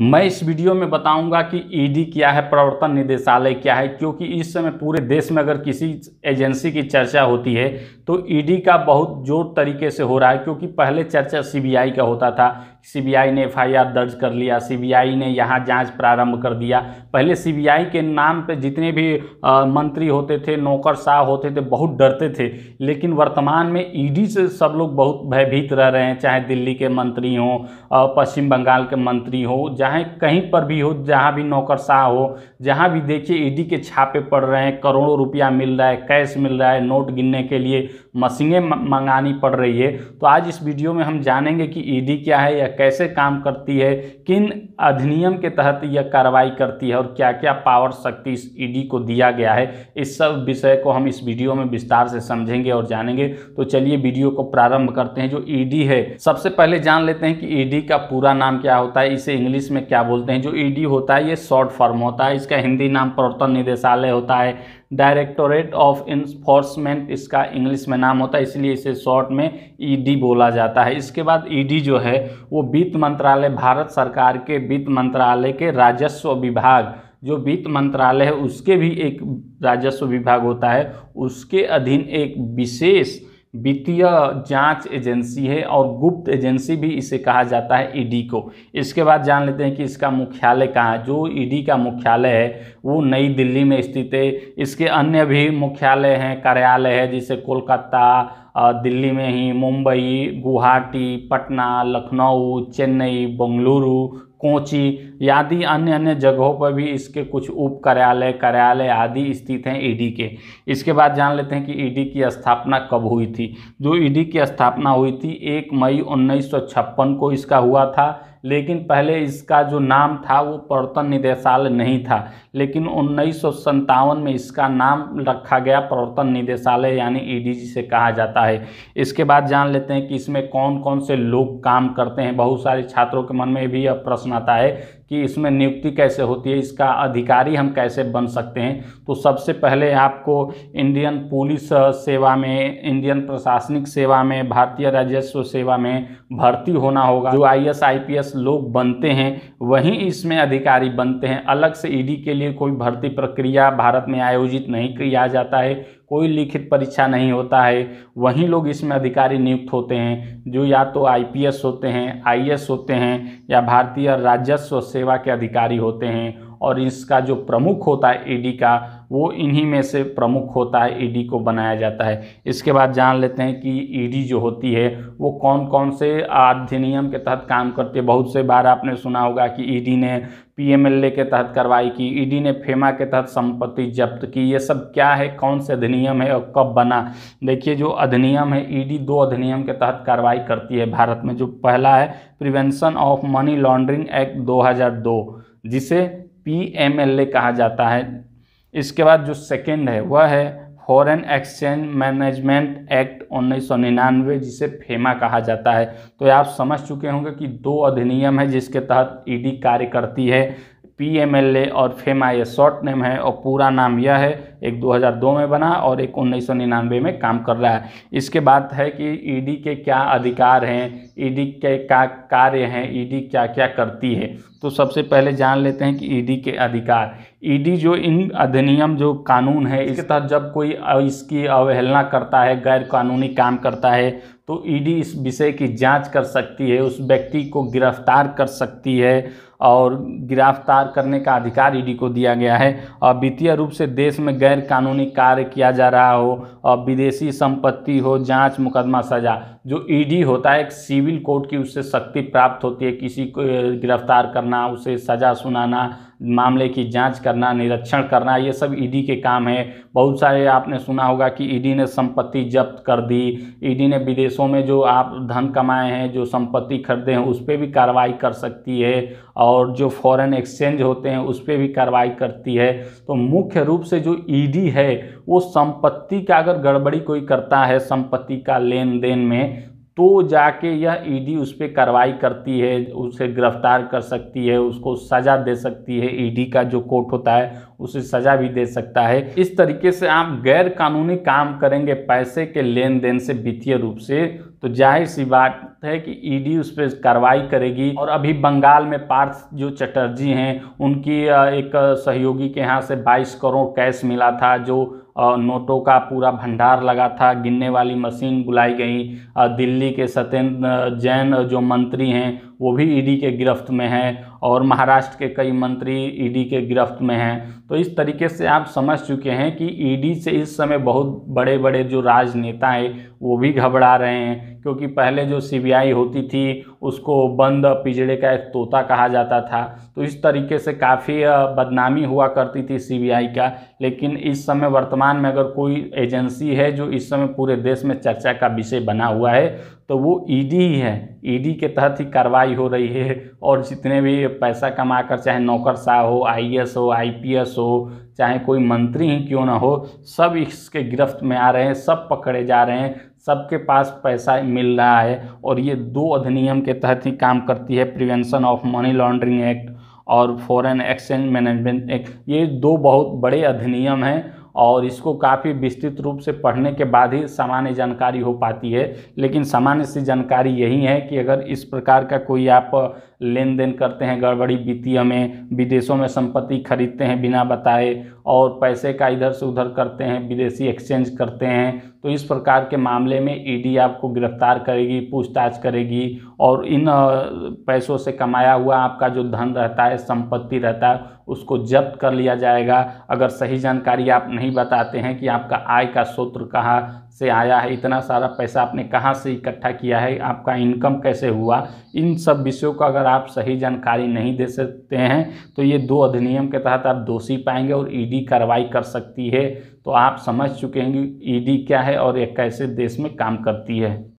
मैं इस वीडियो में बताऊंगा कि ईडी e क्या है प्रवर्तन निदेशालय क्या है क्योंकि इस समय पूरे देश में अगर किसी एजेंसी की चर्चा होती है तो ईडी e का बहुत जोर तरीके से हो रहा है क्योंकि पहले चर्चा सीबीआई का होता था सीबीआई ने एफआईआर दर्ज कर लिया सीबीआई ने यहाँ जांच प्रारंभ कर दिया पहले सीबीआई के नाम पे जितने भी आ, मंत्री होते थे नौकर शाह होते थे बहुत डरते थे लेकिन वर्तमान में ईडी e से सब लोग बहुत भयभीत रह रहे हैं चाहे दिल्ली के मंत्री हों पश्चिम बंगाल के मंत्री हों चाहे कहीं पर भी हो जहाँ भी नौकरशाह हो जहाँ भी देखिए ईडी के छापे पड़ रहे हैं करोड़ों रुपया मिल रहा है कैश मिल रहा है नोट गिनने के लिए मशीनें मंगानी पड़ रही है तो आज इस वीडियो में हम जानेंगे कि ईडी क्या है या कैसे काम करती है किन अधिनियम के तहत यह कार्रवाई करती है और क्या क्या पावर शक्ति इस ईडी को दिया गया है इस सब विषय को हम इस वीडियो में विस्तार से समझेंगे और जानेंगे तो चलिए वीडियो को प्रारंभ करते हैं जो ईडी है सबसे पहले जान लेते हैं कि ईडी का पूरा नाम क्या होता है इसे इंग्लिश में में क्या बोलते हैं जो ईडी e होता है ये शॉर्ट फॉर्म होता है इसका हिंदी नाम प्रवर्तन निदेशालय होता है डायरेक्टोरेट ऑफ इन्फोर्समेंट इसका इंग्लिश में नाम होता है इसलिए इसे शॉर्ट में ईडी e बोला जाता है इसके बाद ईडी e जो है वो वित्त मंत्रालय भारत सरकार के वित्त मंत्रालय के राजस्व विभाग जो वित्त मंत्रालय है उसके भी एक राजस्व विभाग होता है उसके अधीन एक विशेष वित्तीय जांच एजेंसी है और गुप्त एजेंसी भी इसे कहा जाता है ईडी को इसके बाद जान लेते हैं कि इसका मुख्यालय कहाँ है जो ईडी का मुख्यालय है वो नई दिल्ली में स्थित है इसके अन्य भी मुख्यालय हैं कार्यालय है जैसे कोलकाता दिल्ली में ही मुंबई गुवाहाटी पटना लखनऊ चेन्नई बेंगलुरु कोची आदि अन्य अन्य जगहों पर भी इसके कुछ उप कार्यालय कार्यालय आदि स्थित हैं ईडी e के इसके बाद जान लेते हैं कि ईडी e की स्थापना कब हुई थी जो ईडी e की स्थापना हुई थी एक मई उन्नीस को इसका हुआ था लेकिन पहले इसका जो नाम था वो प्रवर्तन निदेशालय नहीं था लेकिन उन्नीस में इसका नाम रखा गया प्रवर्तन निदेशालय यानी ईडीजी e से कहा जाता है इसके बाद जान लेते हैं कि इसमें कौन कौन से लोग काम करते हैं बहुत सारे छात्रों के मन में भी अब प्रश्न आता है कि इसमें नियुक्ति कैसे होती है इसका अधिकारी हम कैसे बन सकते हैं तो सबसे पहले आपको इंडियन पुलिस सेवा में इंडियन प्रशासनिक सेवा में भारतीय राजस्व सेवा में भर्ती होना होगा जो आई एस लोग बनते हैं वहीं इसमें अधिकारी बनते हैं अलग से ईडी e के लिए कोई भर्ती प्रक्रिया भारत में आयोजित नहीं किया जाता है कोई लिखित परीक्षा नहीं होता है वहीं लोग इसमें अधिकारी नियुक्त होते हैं जो या तो आईपीएस होते हैं आईएएस होते हैं या भारतीय राजस्व सेवा के अधिकारी होते हैं और इसका जो प्रमुख होता है ईडी e का वो इन्हीं में से प्रमुख होता है ईडी e को बनाया जाता है इसके बाद जान लेते हैं कि ईडी e जो होती है वो कौन कौन से अधिनियम के तहत काम करती है बहुत से बार आपने सुना होगा कि ईडी e ने पीएमएलए के तहत कार्रवाई की ईडी ने फेमा के तहत संपत्ति जब्त की ये सब क्या है कौन से अधिनियम है और कब बना देखिए जो अधिनियम है ईडी दो अधिनियम के तहत कार्रवाई करती है भारत में जो पहला है prevention of money laundering act 2002 जिसे पीएमएलए कहा जाता है इसके बाद जो सेकेंड है वह है फॉरेन एक्सचेंज मैनेजमेंट एक्ट उन्नीस जिसे फेमा कहा जाता है तो आप समझ चुके होंगे कि दो अधिनियम है जिसके तहत ईडी e कार्य करती है पी एम एल ए और फेमा ए शॉर्ट नेम है और पूरा नाम यह है एक 2002 में बना और एक निन्यानवे में काम कर रहा है इसके बाद है कि ईडी e के क्या अधिकार हैं ईडी e के क्या कार्य हैं ईडी e क्या क्या करती है तो सबसे पहले जान लेते हैं कि ईडी के अधिकार ईडी जो इन अधिनियम जो कानून है इसके तहत जब कोई इसकी अवहेलना करता है गैर कानूनी काम करता है तो ईडी इस विषय की जांच कर सकती है उस व्यक्ति को गिरफ्तार कर सकती है और गिरफ्तार करने का अधिकार ईडी e को दिया गया है और वित्तीय रूप से देश में गैर कानूनी कार्य किया जा रहा हो और विदेशी संपत्ति हो जांच मुकदमा सजा जो ईडी e होता है एक सिविल कोर्ट की उससे शक्ति प्राप्त होती है किसी को गिरफ्तार करना उसे सज़ा सुनाना मामले की जांच करना निरीक्षण करना ये सब ईडी e के काम है बहुत सारे आपने सुना होगा कि ईडी e ने संपत्ति जब्त कर दी ईडी e ने विदेशों में जो आप धन कमाए हैं जो संपत्ति खरीदे हैं उस पर भी कार्रवाई कर सकती है और जो फॉरेन एक्सचेंज होते हैं उस पर भी कार्रवाई करती है तो मुख्य रूप से जो ईडी है वो संपत्ति का अगर गड़बड़ी कोई करता है संपत्ति का लेन देन में तो जाके यह ईडी उस पर कार्रवाई करती है उसे गिरफ्तार कर सकती है उसको सज़ा दे सकती है ईडी का जो कोर्ट होता है उसे सज़ा भी दे सकता है इस तरीके से आप गैर कानूनी काम करेंगे पैसे के लेन देन से वित्तीय रूप से तो जाहिर सी बात है कि ईडी उस पर कार्रवाई करेगी और अभी बंगाल में पार्थ जो चटर्जी हैं उनकी एक सहयोगी के यहाँ से 22 करोड़ कैश मिला था जो नोटों का पूरा भंडार लगा था गिनने वाली मशीन बुलाई गई दिल्ली के सत्येंद्र जैन जो मंत्री हैं वो भी ईडी के गिरफ्त में हैं और महाराष्ट्र के कई मंत्री ईडी के गिरफ्त में हैं तो इस तरीके से आप समझ चुके हैं कि ईडी से इस समय बहुत बड़े बड़े जो राजनेता हैं वो भी घबरा रहे हैं क्योंकि पहले जो सीबीआई होती थी उसको बंद पिजड़े का एक तोता कहा जाता था तो इस तरीके से काफ़ी बदनामी हुआ करती थी सीबीआई का लेकिन इस समय वर्तमान वर्तमान में अगर कोई एजेंसी है जो इस समय पूरे देश में चर्चा का विषय बना हुआ है तो वो ईडी e ही है ईडी e के तहत ही कार्रवाई हो रही है और जितने भी पैसा कमा कर चाहे नौकरशाह हो आईएएस हो आईपीएस हो चाहे कोई मंत्री ही क्यों ना हो सब इसके गिरफ्त में आ रहे हैं सब पकड़े जा रहे हैं सबके पास पैसा मिल रहा है और ये दो अधिनियम के तहत ही काम करती है prevention of money laundering act और फॉरेन एक्सचेंज मैनेजमेंट एक्ट ये दो बहुत बड़े अधिनियम हैं और इसको काफ़ी विस्तृत रूप से पढ़ने के बाद ही सामान्य जानकारी हो पाती है लेकिन सामान्य सी जानकारी यही है कि अगर इस प्रकार का कोई आप लेन देन करते हैं गड़बड़ी वित्तीय में विदेशों में संपत्ति खरीदते हैं बिना बताए और पैसे का इधर से उधर करते हैं विदेशी एक्सचेंज करते हैं तो इस प्रकार के मामले में ईडी आपको गिरफ्तार करेगी पूछताछ करेगी और इन पैसों से कमाया हुआ आपका जो धन रहता है संपत्ति रहता है उसको जब्त कर लिया जाएगा अगर सही जानकारी आप नहीं बताते हैं कि आपका आय का सूत्र कहाँ से आया है इतना सारा पैसा आपने कहाँ से इकट्ठा किया है आपका इनकम कैसे हुआ इन सब विषयों को अगर आप सही जानकारी नहीं दे सकते हैं तो ये दो अधिनियम के तहत आप दोषी पाएंगे और ईडी e कार्रवाई कर सकती है तो आप समझ चुके हैं कि ईडी e क्या है और ये कैसे देश में काम करती है